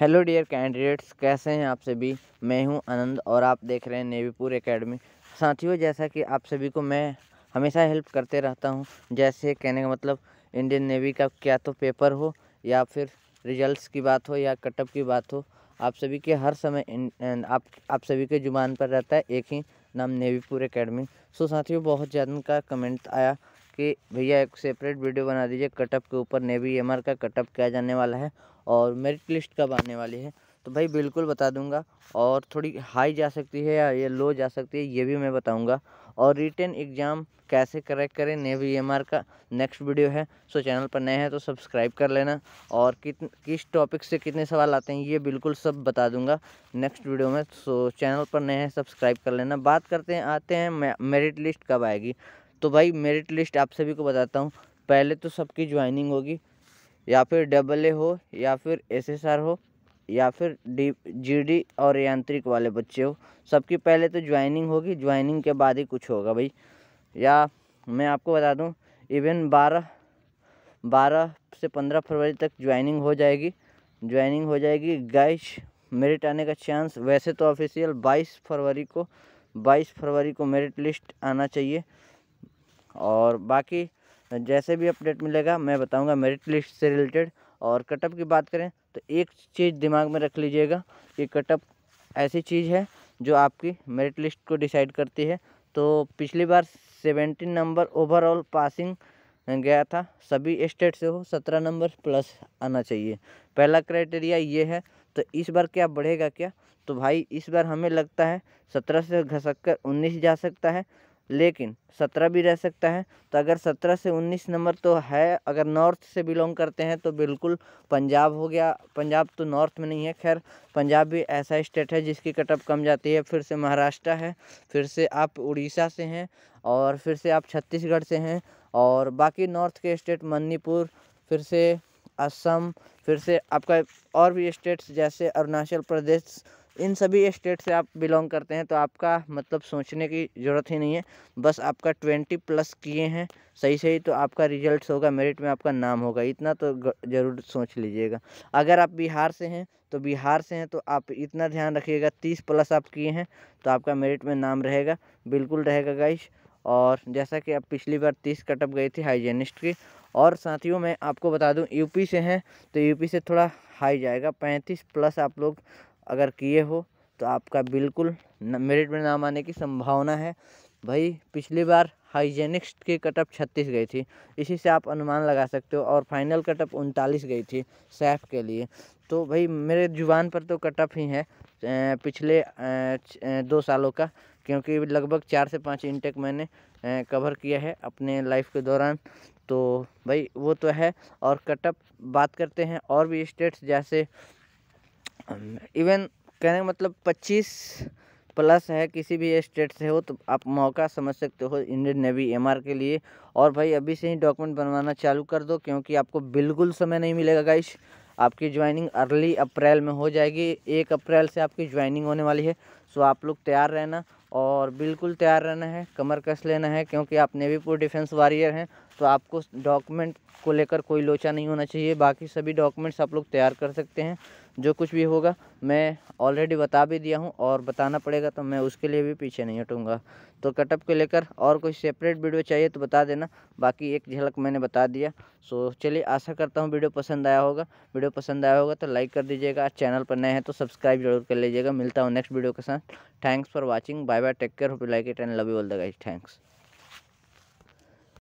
hello dear candidates कैसे हैं आप सभी मैं हूं आनंद और आप देख रहे हैं नेवीपुर एकेडमी साथियों जैसा कि आप सभी को मैं हमेशा हेल्प करते रहता हूं जैसे कहने का मतलब इंडियन नेवी का क्या तो पेपर हो या फिर रिजल्ट्स की बात हो या कटअप की बात हो आप सभी के हर समय इन, इन, आप आप सभी के जुबान पर रहता है एक ही नाम नेवीपुर एकेडमी सो साथियों बहुत ज़्यादा का कमेंट आया कि भैया एक सेपरेट वीडियो बना दीजिए कटअप के ऊपर नेवी एम का कटअप किया जाने वाला है और मेरिट लिस्ट कब आने वाली है तो भाई बिल्कुल बता दूंगा और थोड़ी हाई जा सकती है या ये लो जा सकती है ये भी मैं बताऊंगा और रिटर्न एग्ज़ाम कैसे करेक्ट करें नेवी एम का नेक्स्ट वीडियो है सो चैनल पर नए हैं तो सब्सक्राइब कर लेना और कित किस टॉपिक से कितने सवाल आते हैं ये बिल्कुल सब बता दूंगा नेक्स्ट वीडियो में सो चैनल पर नए हैं सब्सक्राइब कर लेना बात करते हैं आते हैं मेरिट लिस्ट कब आएगी तो भाई मेरिट लिस्ट आप सभी को बताता हूँ पहले तो सबकी ज्वाइनिंग होगी या फिर डबल ए हो या फिर एसएसआर हो या फिर डी जीडी और यांत्रिक वाले बच्चे हो सबकी पहले तो ज्वाइनिंग होगी ज्वाइनिंग के बाद ही कुछ होगा भाई या मैं आपको बता दूँ इवन बारह बारह से पंद्रह फरवरी तक ज्वाइनिंग हो जाएगी ज्वाइनिंग हो जाएगी गाइश मेरिट आने का चांस वैसे तो ऑफिशियल बाईस फरवरी को बाईस फरवरी को मेरिट लिस्ट आना चाहिए और बाकी जैसे भी अपडेट मिलेगा मैं बताऊँगा मेरिट लिस्ट से रिलेटेड और कटअप की बात करें तो एक चीज़ दिमाग में रख लीजिएगा कि कटअप ऐसी चीज़ है जो आपकी मेरिट लिस्ट को डिसाइड करती है तो पिछली बार सेवेंटीन नंबर ओवरऑल पासिंग गया था सभी स्टेट से हो सत्रह नंबर प्लस आना चाहिए पहला क्राइटेरिया ये है तो इस बार क्या बढ़ेगा क्या तो भाई इस बार हमें लगता है सत्रह से घसक कर उन्नीस जा सकता है लेकिन सत्रह भी रह सकता है तो अगर सत्रह से उन्नीस नंबर तो है अगर नॉर्थ से बिलोंग करते हैं तो बिल्कुल पंजाब हो गया पंजाब तो नॉर्थ में नहीं है खैर पंजाब भी ऐसा स्टेट है जिसकी कटअप कम जाती है फिर से महाराष्ट्र है फिर से आप उड़ीसा से हैं और फिर से आप छत्तीसगढ़ से हैं और बाकी नॉर्थ के स्टेट मणिपुर फिर से असम फिर से आपका और भी स्टेट्स जैसे अरुणाचल प्रदेश इन सभी स्टेट से आप बिलोंग करते हैं तो आपका मतलब सोचने की ज़रूरत ही नहीं है बस आपका ट्वेंटी प्लस किए हैं सही सही तो आपका रिजल्ट होगा मेरिट में आपका नाम होगा इतना तो ज़रूर सोच लीजिएगा अगर आप बिहार से हैं तो बिहार से हैं तो आप इतना ध्यान रखिएगा तीस प्लस आप किए हैं तो आपका मेरिट में नाम रहेगा बिल्कुल रहेगा गाइश और जैसा कि आप पिछली बार तीस कटअप गई थी हाइजेनिस्ट की और साथियों मैं आपको बता दूं यूपी से हैं तो यूपी से थोड़ा हाई जाएगा पैंतीस प्लस आप लोग अगर किए हो तो आपका बिल्कुल मेरिट में नाम आने की संभावना है भाई पिछली बार हाइजेनिक्स की कटअप छत्तीस गई थी इसी से आप अनुमान लगा सकते हो और फाइनल कटअप उनतालीस गई थी सैफ के लिए तो भाई मेरे जुबान पर तो कटअप ही है पिछले दो सालों का क्योंकि लगभग चार से पाँच इंटेक मैंने कवर किया है अपने लाइफ के दौरान तो भाई वो तो है और कटअप बात करते हैं और भी स्टेट्स जैसे इवन कहने का मतलब पच्चीस प्लस है किसी भी स्टेट से हो तो आप मौका समझ सकते हो इंडियन नेवी एमआर के लिए और भाई अभी से ही डॉक्यूमेंट बनवाना चालू कर दो क्योंकि आपको बिल्कुल समय नहीं मिलेगा गाइश आपकी ज्वाइनिंग अर्ली अप्रैल में हो जाएगी एक अप्रैल से आपकी ज्वाइनिंग होने वाली है सो आप लोग तैयार रहना और बिल्कुल तैयार रहना है कमर कस लेना है क्योंकि आप नेवीपुर डिफेंस वारियर हैं तो आपको डॉक्यूमेंट को लेकर कोई लोचा नहीं होना चाहिए बाकी सभी डॉक्यूमेंट्स आप लोग तैयार कर सकते हैं जो कुछ भी होगा मैं ऑलरेडी बता भी दिया हूँ और बताना पड़ेगा तो मैं उसके लिए भी पीछे नहीं हटूँगा तो कटअप को लेकर और कोई सेपरेट वीडियो चाहिए तो बता देना बाकी एक झलक मैंने बता दिया सो चलिए आशा करता हूँ वीडियो पसंद आया होगा वीडियो पसंद आया होगा तो लाइक कर दीजिएगा चैनल पर नए हैं तो सब्सक्राइब जरूर कर लीजिएगा मिलता हूँ नेक्स्ट वीडियो के साथ thanks for watching bye bye take care hope like it and love you all the guys thanks